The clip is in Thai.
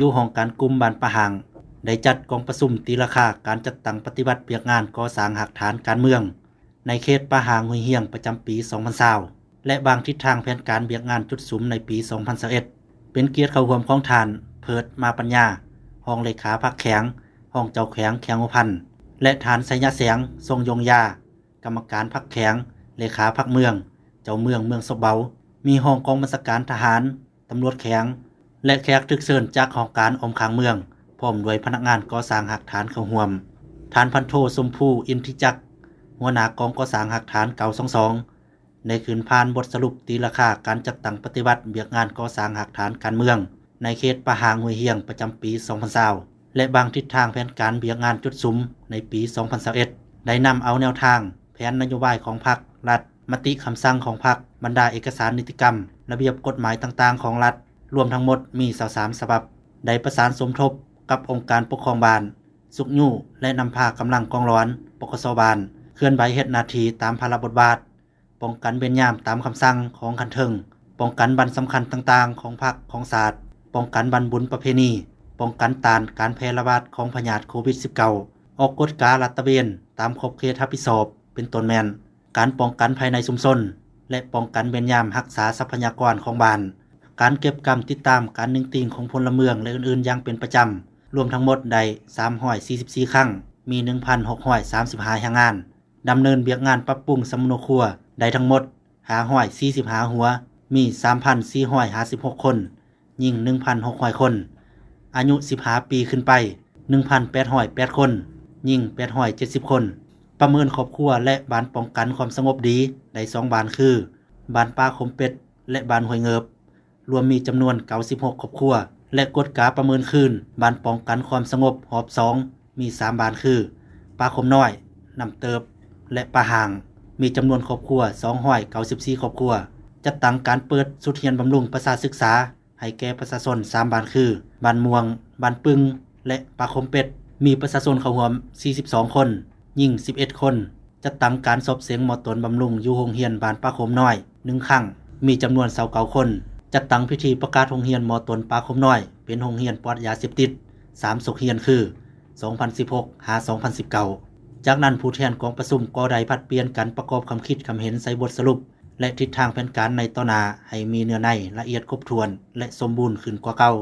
ยู่ห้องการกลุ่มบานประหังได้จัดกองประชุมตีราคาการจัดตั้งปฏิบัติเปียกงานก่อสร้างหักฐานการเมือง ในเขตประหางหุยเฮียงประจำปี 2020และบางทิศทางแผนการเบียกงานจุดสุมในปี 2021เป็นเกียรติเข้าร่วมของทานเพิดมาปัญญาห้องเลขาพักแข็งห้องเจ้าแข็งแข็งอุพันและฐานสัญญาแสงทรงยงยากรรมการพักแข็งเลขาพักเมือง เจ้าเมืองเมืองสบเบา มีห้องกองบัญชาการทหารตำรวจแข็งและแขกทึกเซิญจากของการอมขางเมือง พร้อมด้วยพนักงานก่อสร้างหักฐานเข้าห่วมฐานพันโทสมภู อินทิจักหัวหน้ากองก่อสร้างหักฐานเก่าสองสองในคืนผ่านบทสรุปตีราคาการจัดตั้งปฏิบัติ เบียกงานก่อสร้างหักฐานการเมือง ในเขตปะหางหวยเฮียงประจำปี 2020และบางทิศทางแผนการเบียกงานจุดซุ้มในปี 2021ได้นำเอาแนวทาง แผนนโยบายของพรรครัฐมติคำสั่งของพรรคบรรดาเอกสารนิติกรรม ระเบียบกฎหมายต่างๆของรัฐรวมทั้งหมดมีสาามสบับได้ประสานสมทบกับองค์การปกครองบานสุกยู่และนำพากำลังกองร้อน ปกสบานเคลื่อนไหวเหตุนาทีตามภารบทบาทป้องกันเบญยามตามคำสั่งของขันเทิงป้องกันบันสำคัญต่างๆ ของพรรคของศาสตร์ ป้องกันบันบุญประเพณีป้องกันตานการแพร่ระบาดของพยาธิโควิด -19 ออกกฎการลัตเวียนตามขอบเขตทับพิศอบเป็นต้นแมนการป้องกันภายในชุมชนและป้องกันเบญยยามรักษาทรัพยากรของบานการเก็บกรรมติดตามการนึ่งติงของพลเมือง และอื่นๆอย่างเป็นประจำ รวมทั้งหมดได้344 ครั้ง มี 1,635หางงาน ดำเนินเบียกงานปรับปรุงสำนกครัวได้ทั้งหมด545 หัว มี3,456คน ยิง1,600คน อายุ15ปีขึ้นไป1,808คน ยิง870 คน ประเมินครอบครัวและบานป้องกันความสงบดีได้สองบานคือบานป้าคมเป็ด และบานหวยเงิบรวมมีจำนวน 96ครอบครัว และกฎกาประเมินคืน บานป้องกันความสงบ หอบสองมี 3บานคือปลาคมน้อยนำเติบ และปลาห่าง มีจำนวนครอบครัว294ครอบครัวจัดตั้งการเปิดสุเทียนบำรุงประสาศึกษา ให้แก่ประชาชน3บานคือ บานม่วง บานปึง และปลาคมเป็ด มีประชาชนเข้าร่วม42คนยิ่ง11 คนจัดตั้งการสอบเสียงมอตนบำรุงอยู่โรงเรียนบานปลาคมน้อยหนึ่งครั้งมีจำนวน2สาเก่าคนจัดตั้งพิธีประกาศโรงเรียนมอตนปาคมน้อยเป็นโรงเรียนปลอดยาเสพติดสามสุขเรียนคือ 2016 หา 2019 จากนั้นผู้แทนของประชุมก็ได้พัดเปลี่ยนกันประกอบคำคิดคำเห็นใส่บทสรุป และทิศทางแผนการในต่อนาให้มีเนื้อในละเอียดครบถ้วนและสมบูรณ์ขึ้นกว่าเก่า